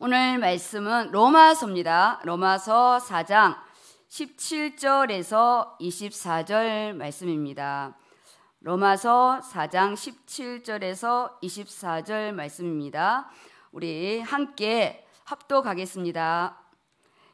오늘 말씀은 로마서입니다. 로마서 4장 17절에서 24절 말씀입니다. 로마서 4장 17절에서 24절 말씀입니다. 우리 함께 합독하겠습니다.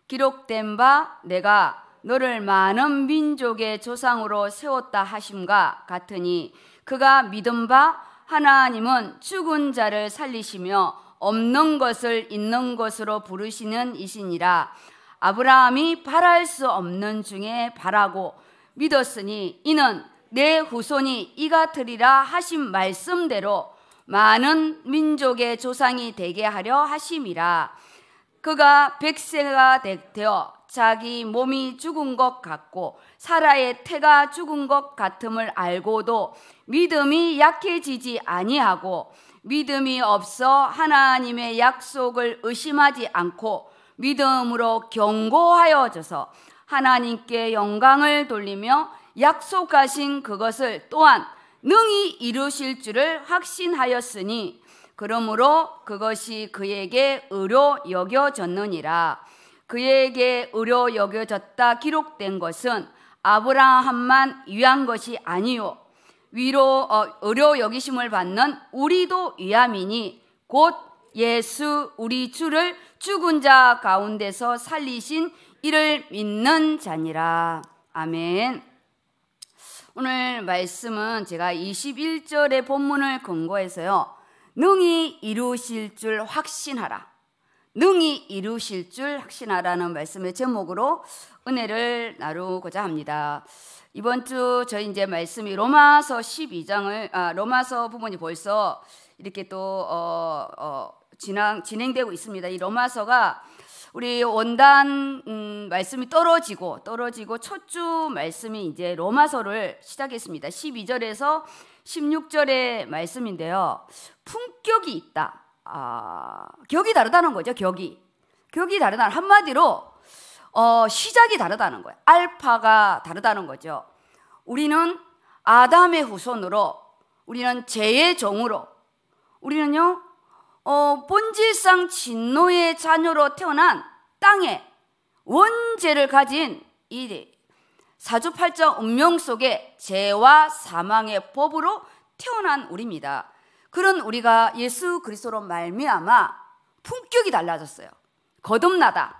기록된 바 내가 너를 많은 민족의 조상으로 세웠다 하심과 같으니 그가 믿음 바 하나님은 죽은 자를 살리시며 없는 것을 있는 것으로 부르시는 이시니라. 아브라함이 바랄 수 없는 중에 바라고 믿었으니 이는 내 후손이 이같으리라 하신 말씀대로 많은 민족의 조상이 되게 하려 하심이라. 그가 백세가 되어 자기 몸이 죽은 것 같고 사라의 태가 죽은 것 같음을 알고도 믿음이 약해지지 아니하고 믿음이 없어 하나님의 약속을 의심하지 않고 믿음으로 경고하여져서 하나님께 영광을 돌리며 약속하신 그것을 또한 능히 이루실 줄을 확신하였으니 그러므로 그것이 그에게 의료 여겨졌느니라. 그에게 의료 여겨졌다 기록된 것은 아브라함만 위한 것이 아니요 위로 어, 의료 여기심을 받는 우리도 위함이니 곧 예수 우리 주를 죽은 자 가운데서 살리신 이를 믿는 자니라. 아멘. 오늘 말씀은 제가 21절의 본문을 근거해서요. 능히 이루실 줄 확신하라. 능히 이루실 줄 확신하라는 말씀의 제목으로 은혜를 나누고자 합니다. 이번 주 저희 이제 말씀이 로마서 12장을 아 로마서 부분이 벌써 이렇게 또 어, 어, 진행 진행되고 있습니다. 이 로마서가 우리 원단 음, 말씀이 떨어지고 떨어지고 첫 주 말씀이 이제 로마서를 시작했습니다. 12절에서 16절의 말씀인데요. 품격이 있다. 아, 격이 다르다는 거죠. 격이 격이 다르다 한마디로 어, 시작이 다르다는 거예요. 알파가 다르다는 거죠. 우리는 아담의 후손으로 우리는 죄의 종으로 우리는요 어, 본질상 진노의 자녀로 태어난 땅에 원죄를 가진 이 사주팔자 운명 속에 죄와 사망의 법으로 태어난 우리입니다. 그런 우리가 예수 그리스도로 말미암아 품격이 달라졌어요. 거듭나다.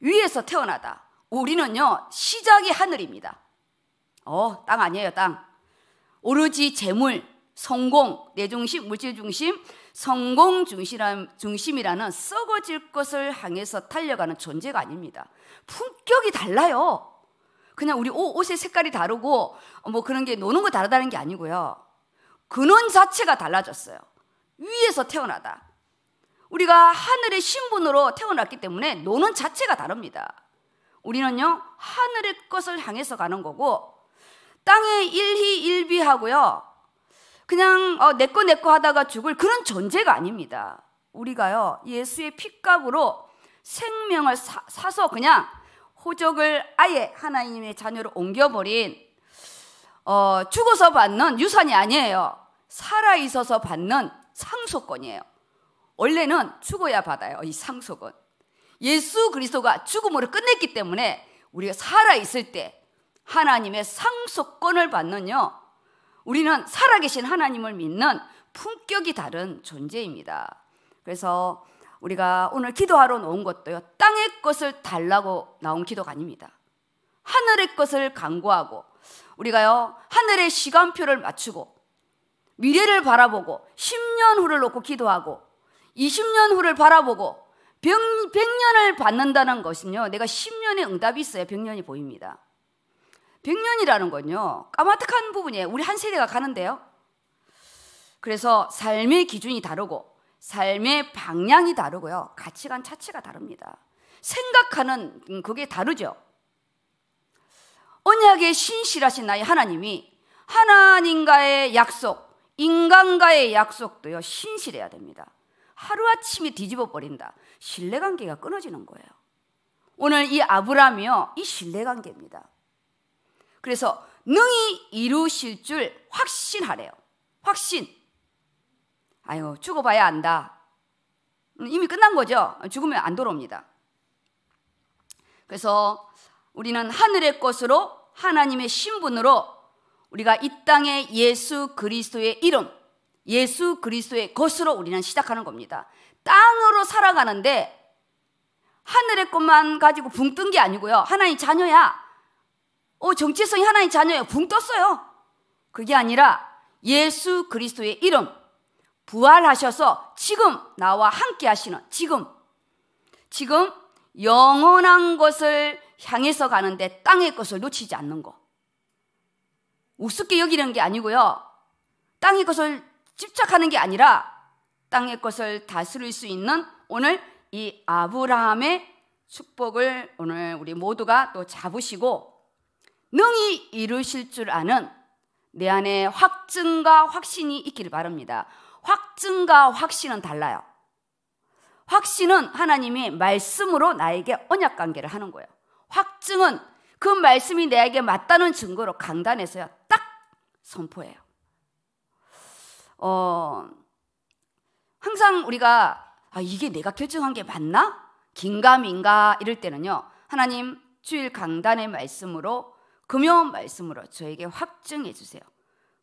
위에서 태어나다. 우리는요, 시작이 하늘입니다. 어, 땅 아니에요, 땅. 오로지 재물, 성공, 내 중심, 물질 중심, 성공 중심이라는 썩어질 것을 향해서 달려가는 존재가 아닙니다. 품격이 달라요. 그냥 우리 옷의 색깔이 다르고 뭐 그런 게 노는 거 다르다는 게 아니고요. 근원 자체가 달라졌어요. 위에서 태어나다. 우리가 하늘의 신분으로 태어났기 때문에 노는 자체가 다릅니다. 우리는요, 하늘의 것을 향해서 가는 거고, 땅의 일희 일비하고요, 그냥 어, 내꺼 내꺼 하다가 죽을 그런 존재가 아닙니다. 우리가요, 예수의 핏값으로 생명을 사, 사서 그냥 호적을 아예 하나님의 자녀로 옮겨버린 어, 죽어서 받는 유산이 아니에요. 살아있어서 받는 상속권이에요. 원래는 죽어야 받아요. 이 상속은. 예수 그리스도가 죽음으로 끝냈기 때문에 우리가 살아있을 때 하나님의 상속권을 받는요. 우리는 살아계신 하나님을 믿는 품격이 다른 존재입니다. 그래서 우리가 오늘 기도하러 놓 것도요. 땅의 것을 달라고 나온 기도가 아닙니다. 하늘의 것을 강구하고 우리가요. 하늘의 시간표를 맞추고 미래를 바라보고 10년 후를 놓고 기도하고 20년 후를 바라보고 100, 년을 받는다는 것은요, 내가 10년의 응답이 있어야 100년이 보입니다. 100년이라는 건요, 까마득한 부분이에요. 우리 한 세대가 가는데요. 그래서 삶의 기준이 다르고, 삶의 방향이 다르고요, 가치관 자체가 다릅니다. 생각하는 음, 그게 다르죠. 언약에 신실하신 나의 하나님이 하나님과의 약속, 인간과의 약속도요, 신실해야 됩니다. 하루아침에 뒤집어 버린다. 신뢰 관계가 끊어지는 거예요. 오늘 이 아브라함이요. 이 신뢰 관계입니다. 그래서 능히 이루실 줄 확신하래요. 확신. 아유, 죽어봐야 안다. 이미 끝난 거죠. 죽으면 안 돌아옵니다. 그래서 우리는 하늘의 것으로 하나님의 신분으로 우리가 이 땅에 예수 그리스도의 이름 예수 그리스도의 것으로 우리는 시작하는 겁니다. 땅으로 살아가는데 하늘의 것만 가지고 붕 뜬 게 아니고요. 하나님 자녀야. 어, 정체성이 하나님 자녀야. 붕 떴어요. 그게 아니라 예수 그리스도의 이름 부활하셔서 지금 나와 함께 하시는 지금 지금 영원한 것을 향해서 가는데 땅의 것을 놓치지 않는 거. 우습게 여기는 게 아니고요. 땅의 것을 집착하는 게 아니라 땅의 것을 다스릴 수 있는 오늘 이 아브라함의 축복을 오늘 우리 모두가 또 잡으시고 능히 이루실 줄 아는 내 안에 확증과 확신이 있기를 바랍니다. 확증과 확신은 달라요. 확신은 하나님이 말씀으로 나에게 언약 관계를 하는 거예요. 확증은 그 말씀이 내에게 맞다는 증거로 강단에서요. 딱 선포해요. 어, 항상 우리가 아, 이게 내가 결정한 게 맞나? 긴가민가 이럴 때는요. 하나님 주일 강단의 말씀으로 금요 말씀으로 저에게 확증해 주세요.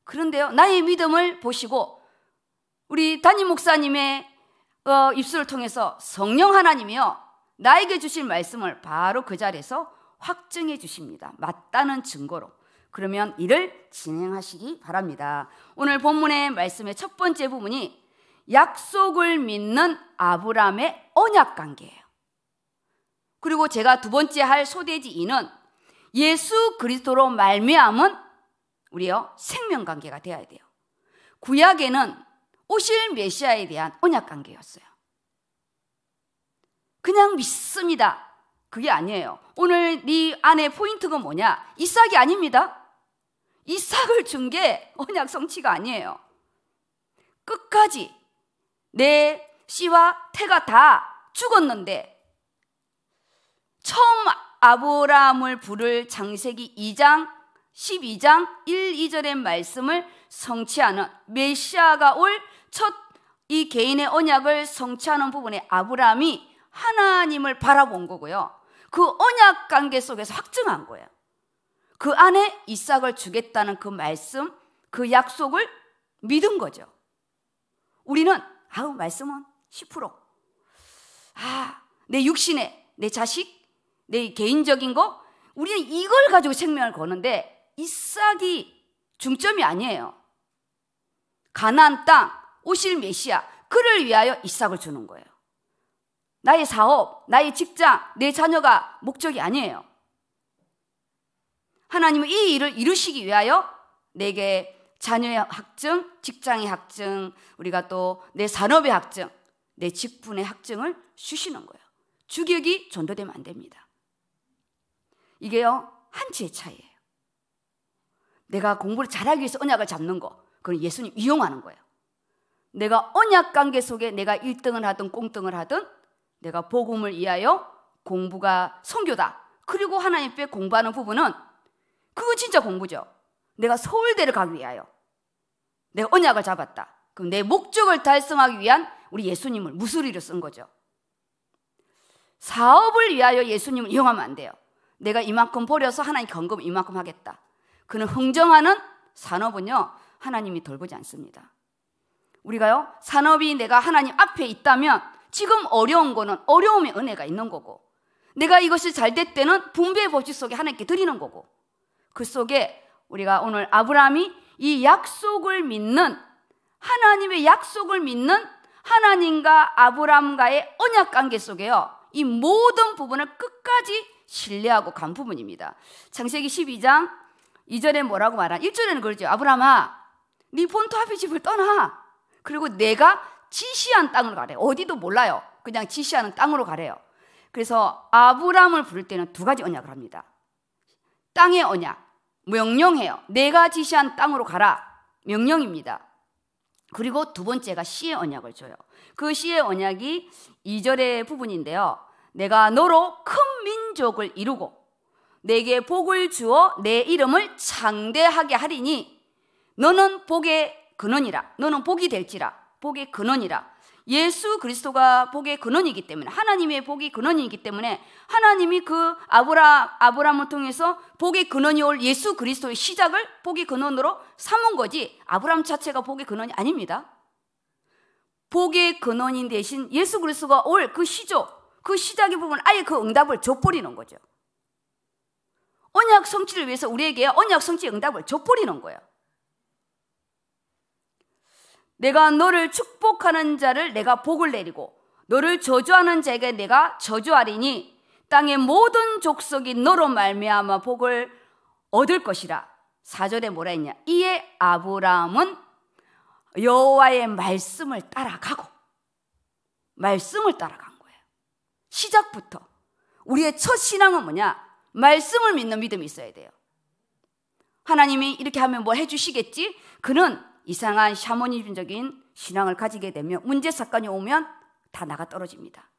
그런데요. 나의 믿음을 보시고 우리 담임 목사님의 어, 입술을 통해서 성령 하나님이요. 나에게 주신 말씀을 바로 그 자리에서 확증해 주십니다. 맞다는 증거로. 그러면 일을 진행하시기 바랍니다. 오늘 본문의 말씀의 첫 번째 부분이 약속을 믿는 아브라함의 언약 관계예요. 그리고 제가 두 번째 할 소대지 2는 예수 그리스도로 말미암은 우리요 생명 관계가 되어야 돼요. 구약에는 오실 메시아에 대한 언약 관계였어요. 그냥 믿습니다. 그게 아니에요. 오늘 네 안에 포인트가 뭐냐? 이삭이 아닙니다. 이삭을 준 게 언약 성취가 아니에요. 끝까지 내 씨와 태가 다 죽었는데 처음 아브라함을 부를 장세기 2장 12장 1, 2절의 말씀을 성취하는 메시아가 올 첫 이 개인의 언약을 성취하는 부분에 아브라함이 하나님을 바라본 거고요. 그 언약 관계 속에서 확증한 거예요. 그 안에 이삭을 주겠다는 그 말씀, 그 약속을 믿은 거죠. 우리는 아우 말씀은 10%. 아, 내 육신에 내 자식, 내 개인적인 거 우리는 이걸 가지고 생명을 거는데 이삭이 중점이 아니에요. 가나안 땅 오실 메시아 그를 위하여 이삭을 주는 거예요. 나의 사업, 나의 직장, 내 자녀가 목적이 아니에요. 하나님은 이 일을 이루시기 위하여 내게 자녀의 학증, 직장의 학증, 우리가 또 내 산업의 학증, 내 직분의 학증을 주시는 거예요. 주격이 전도되면 안 됩니다. 이게요, 한치의 차이에요 내가 공부를 잘하기 위해서 언약을 잡는 거, 그건 예수님 이용하는 거예요. 내가 언약 관계 속에 내가 1등을 하든 꽁등을 하든 내가 복음을 위하여 공부가 성교다. 그리고 하나님 께 공부하는 부분은 그거 진짜 공부죠. 내가 서울대를 가기 위하여. 내가 언약을 잡았다. 그럼 내 목적을 달성하기 위한 우리 예수님을 무술이로쓴 거죠. 사업을 위하여 예수님을 이용하면 안 돼요. 내가 이만큼 버려서 하나님 경금 이만큼 하겠다. 그는 흥정하는 산업은요, 하나님이 돌보지 않습니다. 우리가요, 산업이 내가 하나님 앞에 있다면 지금 어려운 거는 어려움의 은혜가 있는 거고, 내가 이것이 잘 됐때는 분배의 법칙 속에 하나님께 드리는 거고, 그 속에 우리가 오늘 아브라함이 이 약속을 믿는 하나님의 약속을 믿는 하나님과 아브라함과의 언약 관계 속에요. 이 모든 부분을 끝까지 신뢰하고 간 부분입니다. 창세기 12장 2절에 뭐라고 말한 1절에는 그러죠. 아브라함아, 네 본토 앞의 집을 떠나. 그리고 내가 지시한 땅으로 가래. 어디도 몰라요. 그냥 지시하는 땅으로 가래요. 그래서 아브라함을 부를 때는 두 가지 언약을 합니다. 땅의 언약, 명령해요. 내가 지시한 땅으로 가라. 명령입니다. 그리고 두 번째가 씨의 언약을 줘요. 그 씨의 언약이 2절의 부분인데요. 내가 너로 큰 민족을 이루고 내게 복을 주어 내 이름을 창대하게 하리니 너는 복의 근원이라. 너는 복이 될지라. 복의 근원이라. 예수 그리스도가 복의 근원이기 때문에 하나님의 복이 근원이기 때문에 하나님이 그 아브라 아브라함을 통해서 복의 근원이 올 예수 그리스도의 시작을 복의 근원으로 삼은 거지 아브라함 자체가 복의 근원이 아닙니다. 복의 근원인 대신 예수 그리스도가 올 그 시조 그 시작의 부분 아예 그 응답을 줘버리는 거죠. 언약 성취를 위해서 우리에게 언약 성취 응답을 줘버리는 거예요. 내가 너를 축복하는 자를 내가 복을 내리고 너를 저주하는 자에게 내가 저주하리니 땅의 모든 족속이 너로 말미암아 복을 얻을 것이라. 사절에 뭐라 했냐? 이에 아브라함은 여호와의 말씀을 따라가고 말씀을 따라간 거예요. 시작부터 우리의 첫 신앙은 뭐냐? 말씀을 믿는 믿음이 있어야 돼요. 하나님이 이렇게 하면 뭐 해주시겠지? 그는 이상한 샤머니즘적인 신앙을 가지게 되면 문제 사건이 오면 다 나가 떨어집니다.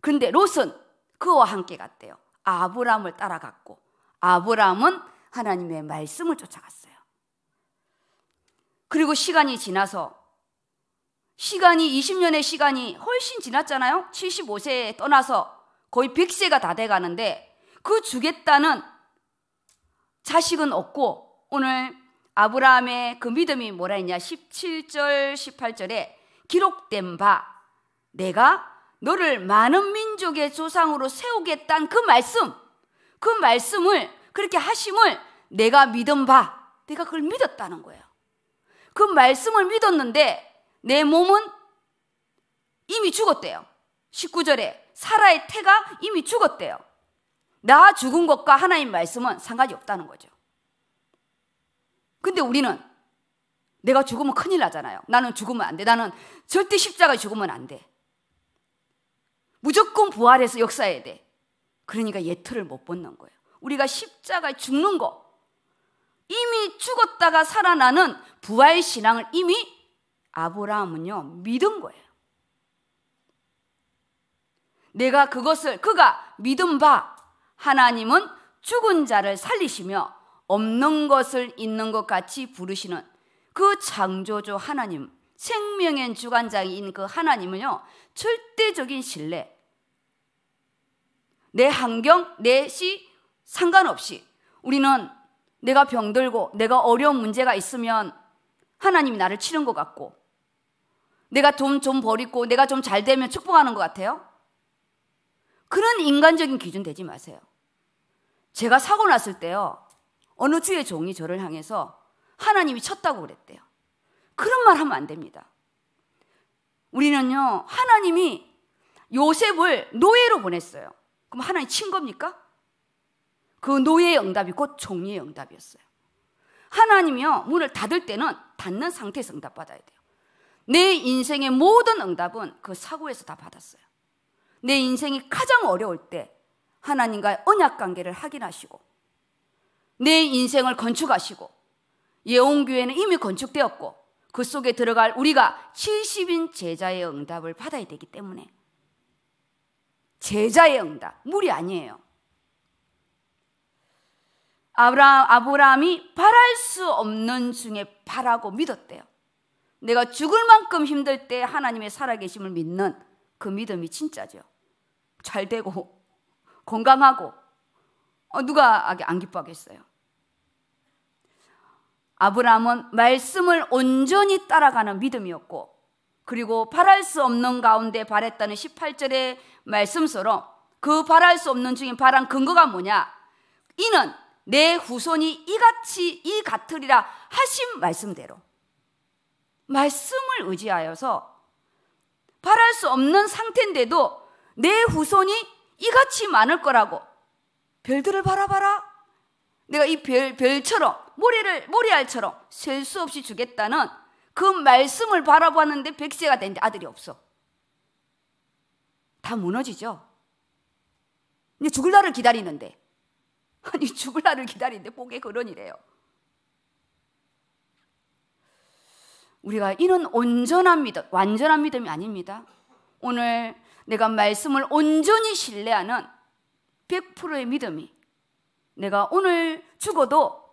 근데 롯은 그와 함께 갔대요. 아브람을 따라갔고 아브람은 하나님의 말씀을 쫓아갔어요. 그리고 시간이 지나서 시간이 20년의 시간이 훨씬 지났잖아요. 75세에 떠나서 거의 100세가 다돼 가는데 그 주겠다는 자식은 없고 오늘 아브라함의 그 믿음이 뭐라 했냐? 17절, 18절에 기록된 바 내가 너를 많은 민족의 조상으로 세우겠다는 그 말씀, 그 말씀을 그렇게 하심을 내가 믿은 바 내가 그걸 믿었다는 거예요. 그 말씀을 믿었는데 내 몸은 이미 죽었대요. 19절에 사라의 태가 이미 죽었대요. 나 죽은 것과 하나님 말씀은 상관이 없다는 거죠. 근데 우리는 내가 죽으면 큰일 나잖아요. 나는 죽으면 안 돼. 나는 절대 십자가에 죽으면 안 돼. 무조건 부활해서 역사해야 돼. 그러니까 예틀을 못 벗는 거예요. 우리가 십자가에 죽는 거. 이미 죽었다가 살아나는 부활 신앙을 이미 아브라함은요, 믿은 거예요. 내가 그것을, 그가 믿은 바, 하나님은 죽은 자를 살리시며 없는 것을 있는 것 같이 부르시는 그 창조주 하나님, 생명의 주관장인그 하나님은요, 절대적인 신뢰. 내 환경, 내 시, 상관없이 우리는 내가 병들고 내가 어려운 문제가 있으면 하나님이 나를 치는 것 같고 내가 돈좀 버리고 내가 좀 잘 되면 축복하는 것 같아요. 그런 인간적인 기준 되지 마세요. 제가 사고 났을 때요. 어느 주의 종이 저를 향해서 하나님이 쳤다고 그랬대요. 그런 말 하면 안 됩니다. 우리는요, 하나님이 요셉을 노예로 보냈어요. 그럼 하나님 친 겁니까? 그 노예의 응답이 곧 종리의 응답이었어요. 하나님이요, 문을 닫을 때는 닫는 상태에서 응답받아야 돼요. 내 인생의 모든 응답은 그 사고에서 다 받았어요. 내 인생이 가장 어려울 때 하나님과의 언약 관계를 확인하시고 내 인생을 건축하시고 예원교회는 이미 건축되었고 그 속에 들어갈 우리가 70인 제자의 응답을 받아야 되기 때문에 제자의 응답, 물이 아니에요. 아브라, 아브라함이 바랄 수 없는 중에 바라고 믿었대요. 내가 죽을 만큼 힘들 때 하나님의 살아계심을 믿는 그 믿음이 진짜죠. 잘 되고 건강하고 어, 누가 안 기뻐하겠어요? 아브라함은 말씀을 온전히 따라가는 믿음이었고, 그리고 바랄 수 없는 가운데 바랬다는 18절의 말씀처럼 그 바랄 수 없는 중에 바란 근거가 뭐냐? 이는 내 후손이 이같이 이 같으리라 하신 말씀대로 말씀을 의지하여서 바랄 수 없는 상태인데도 내 후손이 이같이 많을 거라고 별들을 바라봐라. 내가 이 별, 별처럼, 모래를, 모래알처럼 셀 수 없이 주겠다는 그 말씀을 바라보았는데 백세가 된는데 아들이 없어. 다 무너지죠. 근데 죽을 날을 기다리는데. 아니, 죽을 날을 기다리는데 보게 그런 이래요. 우리가 이는 온전한 믿음, 완전한 믿음이 아닙니다. 오늘 내가 말씀을 온전히 신뢰하는 100%의 믿음이 내가 오늘 죽어도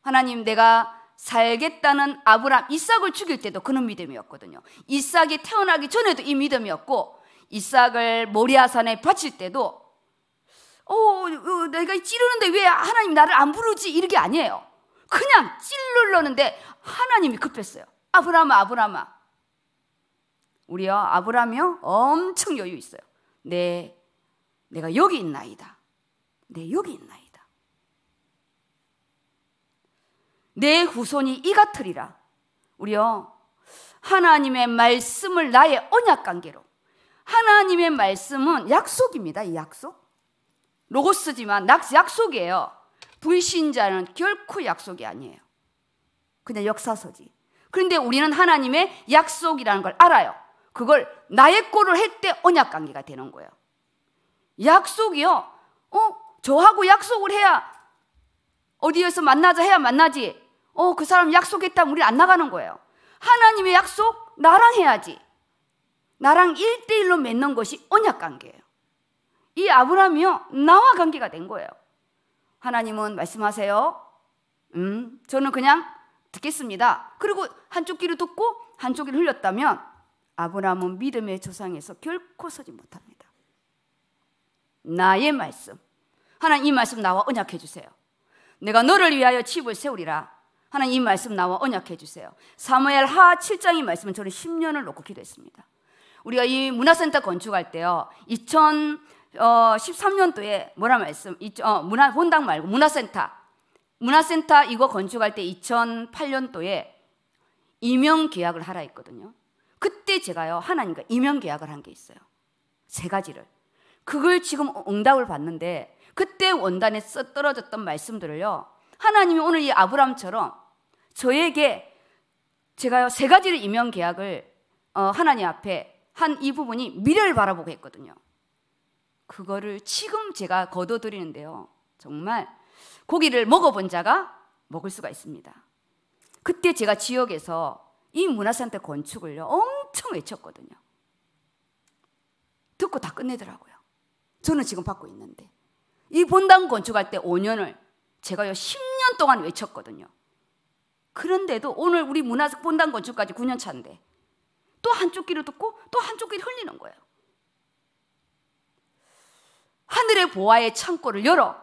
하나님 내가 살겠다는 아브람 이삭을 죽일 때도 그런 믿음이었거든요. 이삭이 태어나기 전에도 이 믿음이었고 이삭을 모리아산에 바칠 때도 어, 어 내가 찌르는데 왜 하나님 나를 안 부르지 이런게 아니에요. 그냥 찔르려는데 하나님이 급했어요. 아브라함아브라함아 우리요 아브라함이요 엄청 여유 있어요. 네, 내가 여기 있나이다. 내 욕이 있나이다. 내 후손이 이가 틀리라 우리요 하나님의 말씀을 나의 언약 관계로 하나님의 말씀은 약속입니다. 이 약속 로고스지만 약속이에요. 불신자는 결코 약속이 아니에요. 그냥 역사서지. 그런데 우리는 하나님의 약속이라는 걸 알아요. 그걸 나의 꼴을 했대 언약 관계가 되는 거예요. 약속이요. 어? 저하고 약속을 해야 어디에서 만나자 해야 만나지. 어, 그 사람 약속했다면 우리 안 나가는 거예요. 하나님의 약속 나랑 해야지. 나랑 일대일로 맺는 것이 언약 관계예요. 이 아브라함이요. 나와 관계가 된 거예요. 하나님은 말씀하세요. 음, 저는 그냥 듣겠습니다. 그리고 한쪽 귀를 듣고 한쪽 귀를 흘렸다면 아브라함은 믿음의 조상에서 결코 서지 못합니다. 나의 말씀. 하나님 이 말씀 나와 언약해 주세요. 내가 너를 위하여 집을 세우리라. 하나님 이 말씀 나와 언약해 주세요. 사무엘 하 7장 이 말씀은 저는 10년을 놓고 기도했습니다. 우리가 이 문화센터 건축할 때요. 2013년도에 어, 뭐라 말씀, 어, 문화 본당 말고 문화센터. 문화센터 이거 건축할 때 2008년도에 임용 계약을 하라 했거든요. 그때 제가요. 하나님과 임용 계약을 한 게 있어요. 세 가지를. 그걸 지금 응답을 받는데 그때 원단에 써 떨어졌던 말씀들을요. 하나님이 오늘 이아브라함처럼 저에게 제가요 세 가지를 임명 계약을 어, 하나님 앞에 한 이 부분이 미래를 바라보고 했거든요. 그거를 지금 제가 거둬들이는데요. 정말 고기를 먹어본 자가 먹을 수가 있습니다. 그때 제가 지역에서 이 문화센터 건축을요 엄청 외쳤거든요. 듣고 다 끝내더라고요. 저는 지금 받고 있는데. 이 본당 건축할 때 5년을 제가요 10년 동안 외쳤거든요. 그런데도 오늘 우리 문화적 본당 건축까지 9년 차인데 또 한쪽 귀를 듣고 또 한쪽 귀를 흘리는 거예요. 하늘의 보화의 창고를 열어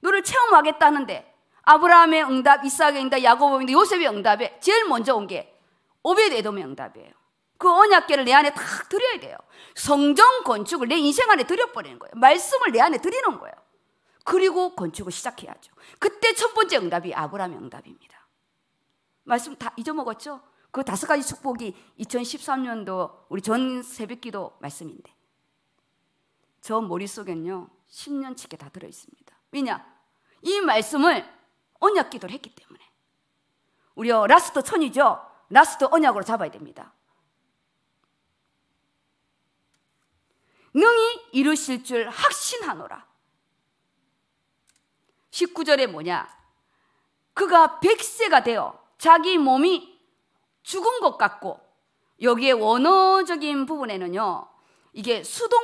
너를 체험하겠다는데 아브라함의 응답, 이삭의 응답, 야고보의 응답, 요셉의 응답에 제일 먼저 온 게 오베데돔의 응답이에요. 그 언약계를 내 안에 탁드려야 돼요. 성정 건축을 내 인생 안에 드려버리는 거예요. 말씀을 내 안에 드리는 거예요. 그리고 건축을 시작해야죠. 그때 첫 번째 응답이 아브라함 응답입니다. 말씀 다 잊어먹었죠? 그 다섯 가지 축복이 2013년도 우리 전 새벽기도 말씀인데 저 머릿속엔요 10년치게 다 들어있습니다. 왜냐? 이 말씀을 언약기도를 했기 때문에 우리 어, 라스트 천이죠? 라스트 언약으로 잡아야 됩니다. 능히 이루실 줄 확신하노라. 19절에 뭐냐? 그가 백세가 되어 자기 몸이 죽은 것 같고 여기에 원어적인 부분에는요. 이게 수동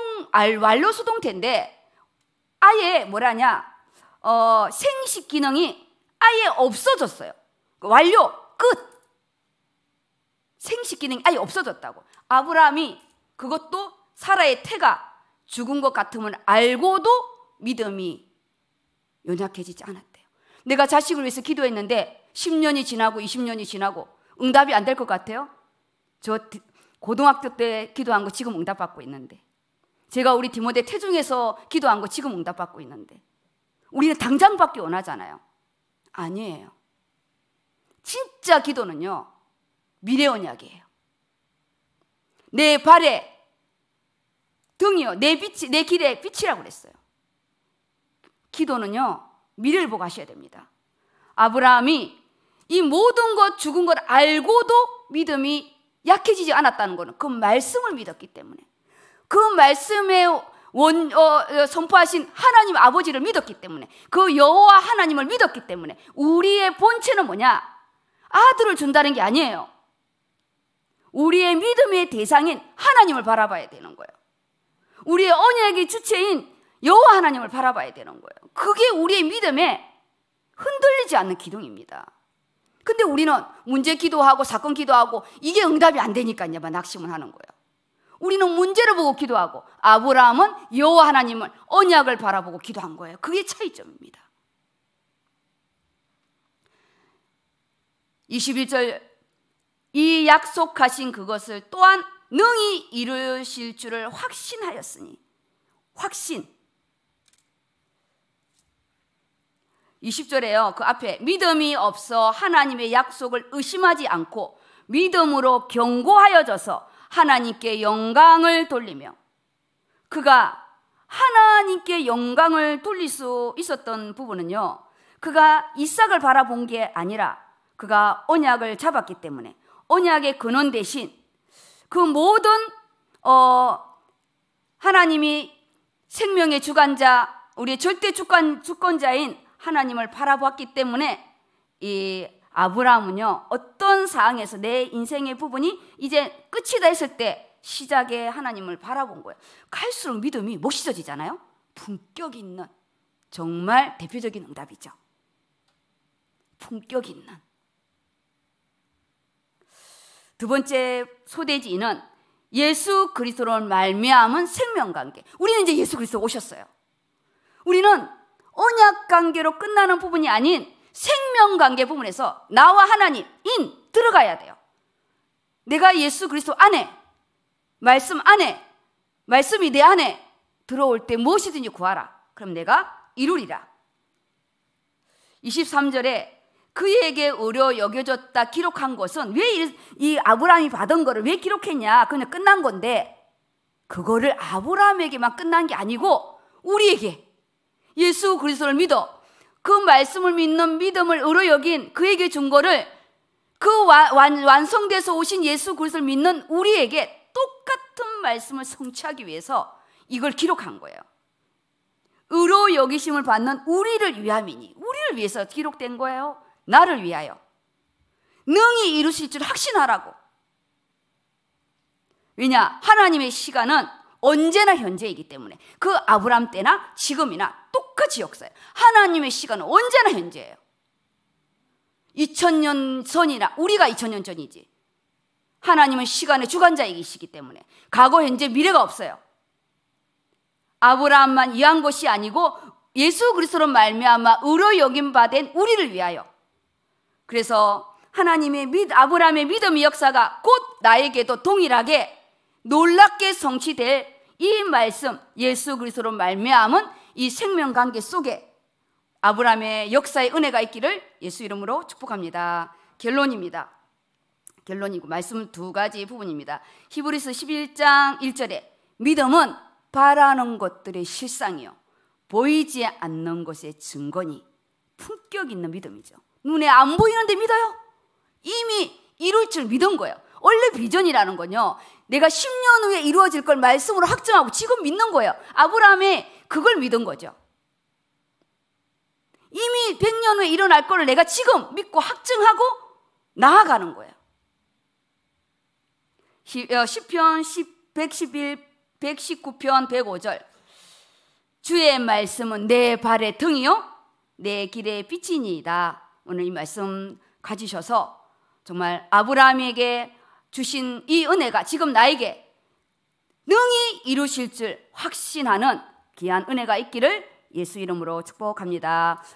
완료 수동태인데 아예 뭐라냐? 어, 생식 기능이 아예 없어졌어요. 그 완료 끝. 생식 기능이 아예 없어졌다고. 아브라함이 그것도 사라의 태가 죽은 것 같음을 알고도 믿음이 연약해지지 않았대요. 내가 자식을 위해서 기도했는데 10년이 지나고 20년이 지나고 응답이 안 될 것 같아요? 저 고등학교 때 기도한 거 지금 응답받고 있는데 제가 우리 디모데 태중에서 기도한 거 지금 응답받고 있는데 우리는 당장 받기 원하잖아요. 아니에요. 진짜 기도는요. 미래 언약이에요. 내 발에 등이요. 내 빛이 내 길의 빛이라고 그랬어요. 기도는요. 미래를 보고 하셔야 됩니다. 아브라함이 이 모든 것 죽은 걸 알고도 믿음이 약해지지 않았다는 것은 그 말씀을 믿었기 때문에 그 말씀에 원, 어, 어, 선포하신 하나님 아버지를 믿었기 때문에 그 여호와 하나님을 믿었기 때문에 우리의 본체는 뭐냐 아들을 준다는 게 아니에요. 우리의 믿음의 대상인 하나님을 바라봐야 되는 거예요. 우리의 언약의 주체인 여호와 하나님을 바라봐야 되는 거예요. 그게 우리의 믿음에 흔들리지 않는 기둥입니다. 근데 우리는 문제 기도하고 사건 기도하고 이게 응답이 안 되니까요. 막 낙심을 하는 거예요. 우리는 문제를 보고 기도하고 아브라함은 여호와 하나님을 언약을 바라보고 기도한 거예요. 그게 차이점입니다. 21절 이 약속하신 그것을 또한 능히 이루실 줄을 확신하였으니 확신 20절에요. 그 앞에 믿음이 없어 하나님의 약속을 의심하지 않고 믿음으로 경고하여져서 하나님께 영광을 돌리며 그가 하나님께 영광을 돌릴 수 있었던 부분은요. 그가 이삭을 바라본 게 아니라 그가 언약을 잡았기 때문에 언약의 근원 대신 그 모든 어 하나님이 생명의 주관자, 우리의 절대 주권 주권자인 하나님을 바라보았기 때문에 이 아브라함은요 어떤 상황에서 내 인생의 부분이 이제 끝이다 했을 때 시작에 하나님을 바라본 거예요. 갈수록 믿음이 멋있어지잖아요. 품격 있는 정말 대표적인 응답이죠. 품격 있는 두 번째 소대지는 예수 그리스도로 말미암은 생명 관계. 우리는 이제 예수 그리스도 오셨어요. 우리는 언약 관계로 끝나는 부분이 아닌 생명 관계 부분에서 나와 하나님 인 들어가야 돼요. 내가 예수 그리스도 안에 말씀 안에 말씀이 내 안에 들어올 때 무엇이든지 구하라. 그럼 내가 이루리라. 23절에 그에게 의료 여겨졌다 기록한 것은 왜 이 아브라함이 받은 거를 왜 기록했냐? 그냥 끝난 건데 그거를 아브라함에게만 끝난 게 아니고 우리에게 예수 그리스도를 믿어 그 말씀을 믿는 믿음을 의로 여긴 그에게 준 거를 그 완, 완성돼서 오신 예수 그리스도를 믿는 우리에게 똑같은 말씀을 성취하기 위해서 이걸 기록한 거예요. 의로 여기심을 받는 우리를 위함이니 우리를 위해서 기록된 거예요. 나를 위하여 능히 이루실 줄 확신하라고. 왜냐? 하나님의 시간은 언제나 현재이기 때문에 그 아브람 때나 지금이나 똑같이 역사예요. 하나님의 시간은 언제나 현재예요. 2000년 전이나 우리가 2000년 전이지. 하나님은 시간의 주관자이시기 때문에 과거, 현재, 미래가 없어요. 아브라함만 위한 것이 아니고 예수 그리스도로 말미암아 의로 여김 바된 우리를 위하여 그래서 하나님의 믿, 아브라함의 믿음의 역사가 곧 나에게도 동일하게 놀랍게 성취될 이 말씀 예수 그리스도로 말미암은 이 생명 관계 속에 아브라함의 역사의 은혜가 있기를 예수 이름으로 축복합니다. 결론입니다. 결론이고 말씀 두 가지 부분입니다. 히브리스 11장 1절에 믿음은 바라는 것들의 실상이요 보이지 않는 것의 증거니 품격 있는 믿음이죠. 눈에 안 보이는데 믿어요? 이미 이룰 줄 믿은 거예요. 원래 비전이라는 건요. 내가 10년 후에 이루어질 걸 말씀으로 확정하고 지금 믿는 거예요. 아브라함이 그걸 믿은 거죠. 이미 100년 후에 일어날 걸 내가 지금 믿고 확증하고 나아가는 거예요. 10, 어, 편 111, 119편 105절. 주의 말씀은 내 발의 등이요 내 길의 빛이니이다. 오늘 이 말씀 가지셔서 정말 아브라함에게 주신 이 은혜가 지금 나에게 능히 이루실 줄 확신하는 귀한 은혜가 있기를 예수 이름으로 축복합니다.